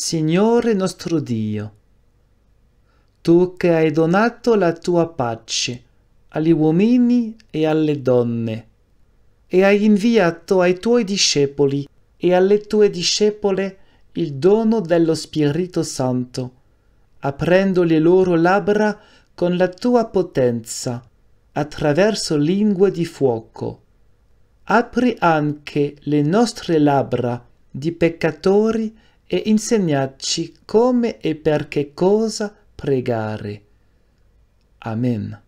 Signore nostro Dio, tu che hai donato la tua pace agli uomini e alle donne, e hai inviato ai tuoi discepoli e alle tue discepole il dono dello Spirito Santo, aprendo le loro labbra con la tua potenza, attraverso lingue di fuoco. Apri anche le nostre labbra di peccatori e insegnarci come e per che cosa pregare. Amen.